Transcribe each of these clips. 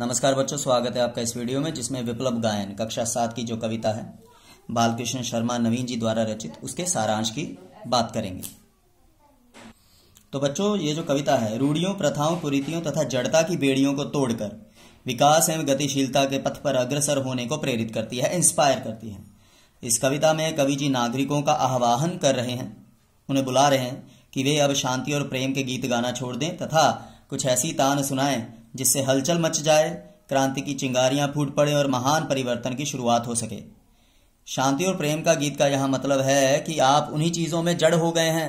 नमस्कार बच्चों स्वागत है आपका इस वीडियो में जिसमें विप्लव गायन कक्षा सात की जो कविता है बालकृष्ण शर्मा नवीन जी द्वारा रचित उसके सारांश की बात करेंगे तो बच्चों ये जो कविता है रूढ़ियों प्रथाओं कुरीतियों तथा जड़ता की बेड़ियों को तोड़कर विकास एवं गतिशीलता के पथ पर अग्रसर होने को प्रेरित करती है इंस्पायर करती है इस कविता में कवि जी नागरिकों का आह्वान कर रहे हैं उन्हें बुला रहे हैं कि वे अब शांति और प्रेम के गीत गाना छोड़ दें तथा कुछ ऐसी तान सुनाएं जिससे हलचल मच जाए क्रांति की चिंगारियां फूट पड़े और महान परिवर्तन की शुरुआत हो सके शांति और प्रेम का गीत का यह मतलब है कि आप उन्हीं चीजों में जड़ हो गए हैं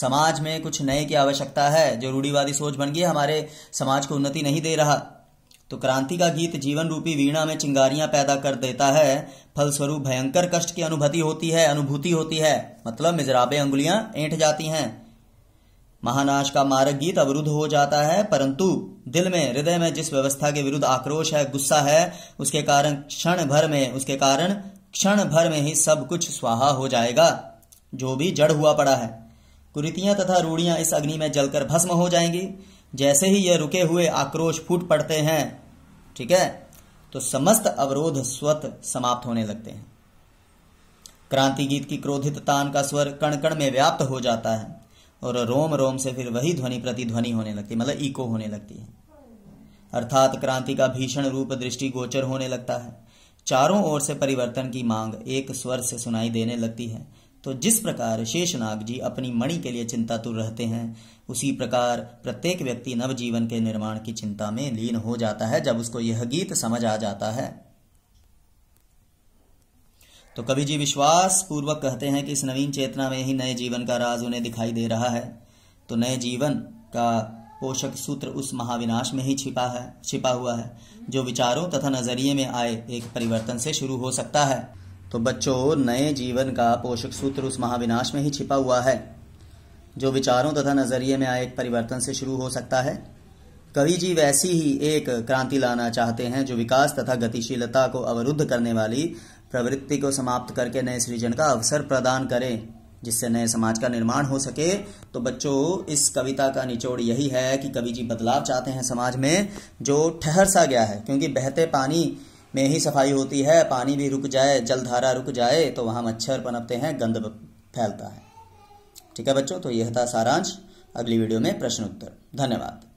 समाज में कुछ नए की आवश्यकता है जो रूढ़ीवादी सोच बन गई हमारे समाज को उन्नति नहीं दे रहा तो क्रांति का गीत जीवन रूपी वीणा में चिंगारियां पैदा कर देता है फलस्वरूप भयंकर कष्ट की अनुभूति होती है अनुभूति होती है मतलब मिजराबे अंगुलियां ऐंठ जाती हैं महानाश का मारक गीत अवरुद्ध हो जाता है परंतु दिल में हृदय में जिस व्यवस्था के विरुद्ध आक्रोश है गुस्सा है उसके कारण क्षण भर में उसके कारण क्षण भर में ही सब कुछ स्वाहा हो जाएगा जो भी जड़ हुआ पड़ा है कुरीतियां तथा रूढ़ियां इस अग्नि में जलकर भस्म हो जाएंगी जैसे ही यह रुके हुए आक्रोश फूट पड़ते हैं ठीक है तो समस्त अवरोध स्वत समाप्त होने लगते हैं क्रांति गीत की क्रोधित तान का स्वर कण कण में व्याप्त हो जाता है और रोम रोम से फिर वही ध्वनि प्रतिध्वनि होने लगती मतलब इको होने लगती है अर्थात क्रांति का भीषण रूप दृष्टि गोचर होने लगता है चारों ओर से परिवर्तन की मांग एक स्वर से सुनाई देने लगती है तो जिस प्रकार शेषनाग जी अपनी मणि के लिए चिंतातुर रहते हैं उसी प्रकार प्रत्येक व्यक्ति नवजीवन के निर्माण की चिंता में लीन हो जाता है जब उसको यह गीत समझ आ जाता है तो कवि जी विश्वास पूर्वक कहते हैं कि इस नवीन चेतना में ही नए जीवन का राज उन्हें दिखाई दे रहा है तो नए जीवन का पोषक सूत्र उस महाविनाश में ही छिपा है छिपा हुआ है जो विचारों तथा नजरिए में आए एक परिवर्तन से शुरू हो सकता है तो बच्चों नए जीवन का पोषक सूत्र उस महाविनाश में ही छिपा हुआ है जो विचारों तथा नजरिए में आए एक परिवर्तन से शुरू हो सकता है कवि जी वैसी ही एक क्रांति लाना चाहते हैं जो विकास तथा गतिशीलता को अवरुद्ध करने वाली प्रवृत्ति को समाप्त करके नए सृजन का अवसर प्रदान करें जिससे नए समाज का निर्माण हो सके तो बच्चों इस कविता का निचोड़ यही है कि कवि जी बदलाव चाहते हैं समाज में जो ठहर सा गया है क्योंकि बहते पानी में ही सफाई होती है पानी भी रुक जाए जलधारा रुक जाए तो वहाँ मच्छर पनपते हैं गंद फैलता है ठीक है बच्चों तो यह था सारांश अगली वीडियो में प्रश्नोत्तर धन्यवाद